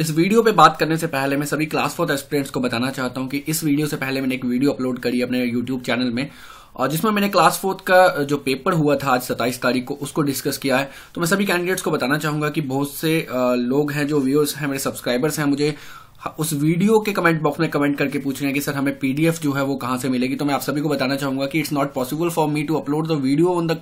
इस वीडियो पे बात करने से पहले मैं सभी क्लास फोर्थ एस्पिरेंट्स को बताना चाहता हूँ कि इस वीडियो से पहले मैंने एक वीडियो अपलोड करी अपने यूट्यूब चैनल में और जिसमें मैंने क्लास फोर्थ का जो पेपर हुआ था आज सत्ताईस तारीख को उसको डिस्कस किया है तो मैं सभी कैंडिडेट्स को बताना चाहूंगा कि बहुत से लोग हैं जो व्यूअर्स हैं मेरे सब्सक्राइबर्स हैं मुझे उस वीडियो के कमेंट बॉक्स में कमेंट करके पूछ रहे हैं कि सर हमें पीडीएफ जो है वो कहां से मिलेगी तो मैं आप सभी को बताना चाहूंगा कि it's not possible for me to upload the video on the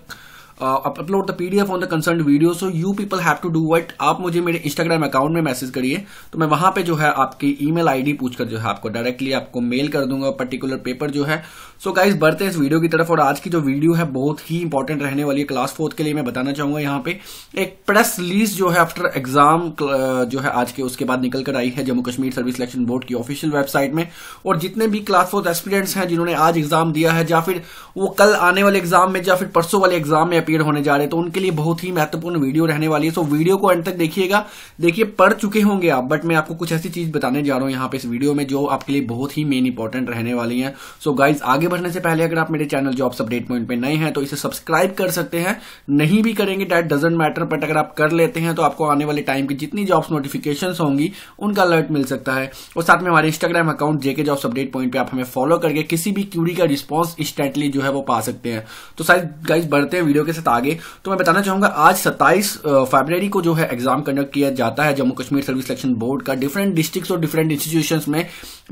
upload the PDF on the concern video so you people have to do what आप मुझे मेरे इंस्टाग्राम अकाउंट में मैसेज करिए तो मैं वहां पे जो है आपकी ईमेल आईडी पूछकर जो है आपको डायरेक्टली आपको मेल कर दूंगा पर्टिकुलर पेपर जो है सो गाइज बढ़ते हैं इस वीडियो की तरफ और आज की जो वीडियो है बहुत ही इंपॉर्टेंट रहने वाली है क्लास फोर्थ के लिए मैं बताना चाहूंगा यहाँ पे एक प्रेस रिलीज जो है आफ्टर एग्जाम uh, जो है आज के उसके बाद निकल कर आई है Jammu Kashmir service selection board की ऑफिशियल वेबसाइट में और जितने भी क्लास फोर्थ एस्पिडेंट्स हैं जिन्होंने आज एग्जाम दिया है या फिर वो कल आने वाले एग्जाम में या फिर परसों वाले एग्जाम में अपियर होने जा रहे तो उनके लिए बहुत ही महत्वपूर्ण वीडियो रहने वाली है सो वीडियो को एंड तक देखिएगा देखिए पढ़ चुके होंगे आप बट मैं आपको कुछ ऐसी चीज बताने जा रहा हूं यहाँ पे इस वीडियो में जो आपके लिए बहुत ही मेन इंपॉर्टेंट रहने वाली है सो गाइज आगे बढ़ने से पहले अगर आप मेरे चैनल जॉब्स अपडेट पॉइंट पे नए हैं तो इसे सब्सक्राइब कर सकते हैं नहीं भी करेंगे डेट डजेंट मैटर बट अगर आप कर लेते हैं तो आपको आने वाले टाइम की जितनी जॉब्स नोटिफिकेशन होंगी उनका अलर्ट मिल सकता है और साथ में हमारे Instagram account JK jobs update point पे आप हमें फॉलो करके किसी भी क्यूरी का रिस्पॉन्स इंस्टेंटली जो है वो पा सकते हैं तो शायद गाइज बढ़ते हैं वीडियो के साथ आगे तो मैं बताना चाहूंगा आज 27 फरवरी को जो है एग्जाम कंडक्ट किया जाता है Jammu Kashmir service selection board का डिफरेंट डिस्ट्रिक्ट और डिफरेंट इंस्टीट्यूशन में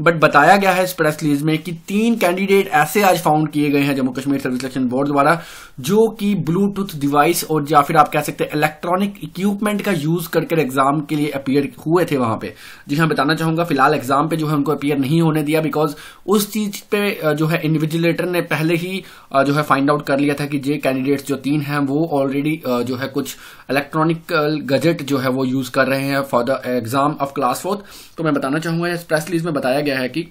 बट बताया गया है इस प्रेस रिलीज में कि तीन कैंडिडेट ऐसे आज फाउंड किए गए हैं Jammu Kashmir service selection board द्वारा जो कि ब्लूटूथ डिवाइस और या फिर आप कह सकते हैं इलेक्ट्रॉनिक इक्विपमेंट का यूज करके एग्जाम के लिए अपियर हुए थे वहां पे जी हाँ बताना चाहूंगा फिलहाल एग्जाम पे जो है उनको अपियर नहीं होने दिया बिकॉज उस चीज पे जो है इंडिविजुलेटर ने पहले ही जो है फाइंड आउट कर लिया था कि जे कैंडिडेट्स जो तीन टीन है वो ऑलरेडी uh, जो है कुछ इलेक्ट्रॉनिक गजेट जो है वो यूज कर रहे हैं for the exam of class fourth तो मैं बताना चाहूंगा इस प्रेस रिलीज में बताया गया है कि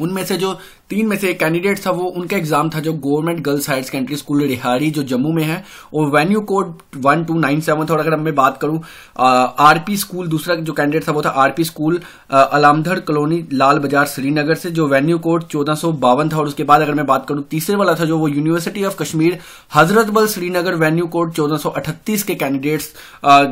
उनमें से जो तीन में से एक कैंडिडेट था वो उनका एग्जाम था जो government girls higher secondary school Rehari जो जम्मू में है और venue code one two nine seven था और अगर मैं बात करूं आरपी स्कूल दूसरा जो कैंडिडेट था वो था RP school Alamdar colony Lal Bazar Srinagar से जो वेन्यू कोड चौदह था और उसके बाद अगर मैं बात करूं तीसरे वाला था जो वो university of Kashmir Hazratbal Srinagar venue code चौदह के कैंडिडेट्स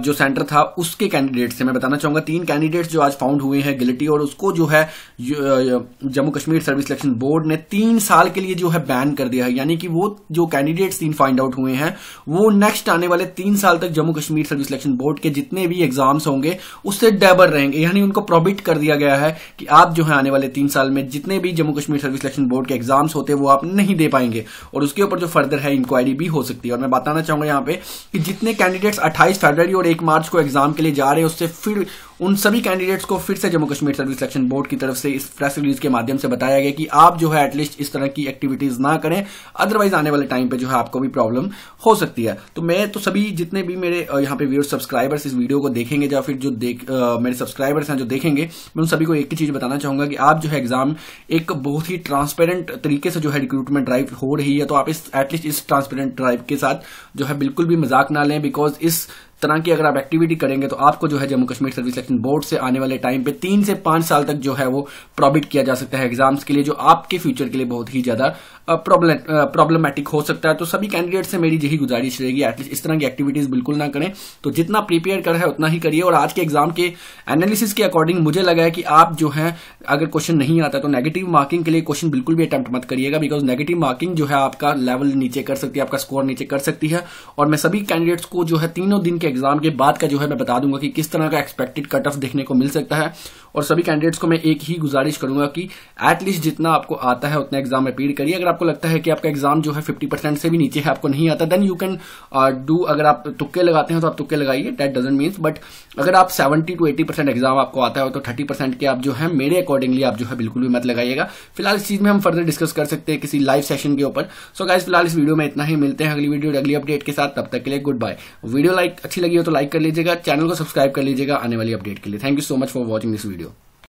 जो सेंटर था उसके कैंडिडेट से मैं बताना चाहूंगा तीन कैंडिडेट्स जो आज फाउंड हुए हैं गिलिटी और उसको जो है Jammu Kashmir service selection board board ने तीन साल के लिए जो है बैन कर दिया है यानी कि वो जो कैंडिडेट्स तीन फाइंड आउट हुए हैं वो नेक्स्ट आने वाले तीन साल तक Jammu Kashmir service selection board के जितने भी एग्जाम्स होंगे उससे डेबर रहेंगे यानी उनको प्रोबिट कर दिया गया है कि आप जो है आने वाले तीन साल में जितने भी Jammu Kashmir service selection board के एग्जाम्स होते वो आप नहीं दे पाएंगे और उसके ऊपर जो फर्दर है इंक्वायरी भी हो सकती है और मैं बताना चाहूंगा यहाँ पे कि जितने कैंडिडेट्स अट्ठाईस फरवरी और एक मार्च को एग्जाम के लिए जा रहे हैं उससे फिर उन सभी कैंडिडेट्स को फिर से Jammu Kashmir service selection board की तरफ से इस प्रेस रिलीज के माध्यम से बताया गया कि आप जो है एटलीस्ट इस तरह की एक्टिविटीज ना करें अदरवाइज आने वाले टाइम पे जो है आपको भी प्रॉब्लम हो सकती है तो मैं तो सभी जितने भी मेरे यहाँ पे व्यूअर्स सब्सक्राइबर्स इस वीडियो को देखेंगे या फिर जो देख आ, मेरे सब्सक्राइबर्स हैं जो देखेंगे मैं उन सभी को एक ही चीज बताना चाहूंगा कि आप जो है एग्जाम एक बहुत ही ट्रांसपेरेंट तरीके से जो है रिक्रूटमेंट ड्राइव हो रही है तो आप इस एटलीस्ट इस ट्रांसपेरेंट ड्राइव के साथ जो है बिल्कुल भी मजाक ना लें बिकॉज इस तरह की अगर आप एक्टिविटी करेंगे तो आपको जो है Jammu Kashmir service selection board से आने वाले टाइम पे तीन से पांच साल तक जो है वो प्रॉबिट किया जा सकता है एग्जाम्स के लिए जो आपके फ्यूचर के लिए बहुत ही ज्यादा प्रॉब्लमेटिक हो सकता है तो सभी कैंडिडेट से मेरी यही गुजारिश रहेगी एटलीस्ट इस तरह की एक्टिविटीज बिल्कुल ना करें तो जितना प्रिपेयर कर है उतना ही करिए और आज के एग्जाम के एनालिसिस के अकॉर्डिंग मुझे लगा है कि आप जो है अगर क्वेश्चन नहीं आता तो नेगेटिव मार्किंग के लिए क्वेश्चन बिल्कुल भी अटेम्प्ट मत करिएगा बिकॉज नेगेटिव मार्किंग जो है आपका लेवल नीचे कर सकती है आपका स्कोर नीचे कर सकती है और मैं सभी कैंडिडेट्स को जो है तीनों दिन के एग्जाम के बाद का जो है मैं बता दूंगा कि किस तरह का एक्सपेक्टेड कट ऑफ देखने को मिल सकता है और सभी कैंडिडेट्स को मैं एक ही गुजारिश करूंगा कि एटलीस्ट जितना आपको आता है उतना एग्जाम अपीड करिए अगर आपको लगता है कि आपका एग्जाम जो है फिफ्टी परसेंट से भी नीचे है आपको नहीं आता देन यू कैन डू अगर आप तुक्के लगाते हैं तो आप तुक्के लगाइए डेट डजेंट मीन्स बट अगर आप seventy to eighty percent exam आपको आता है तो थर्टी परसेंट के आप जो है मेरे अकॉर्डिंगली आप जो है बिल्कुल भी मत लगाइएगा फिलहाल इस चीज में हम फर्दर डिस्कस कर सकते हैं किसी लाइव सेशन के ऊपर सो गाइज फिलहाल इस वीडियो में इतना ही मिलते हैं अगली वीडियो अगली अपडेट के साथ तब तक के लिए गुड बाय वीडियो लाइक अच्छी अच्छी लगी हो तो लाइक कर लीजिएगा चैनल को सब्सक्राइब कर लीजिएगा आने वाली अपडेट के लिए thank you so much for watching this video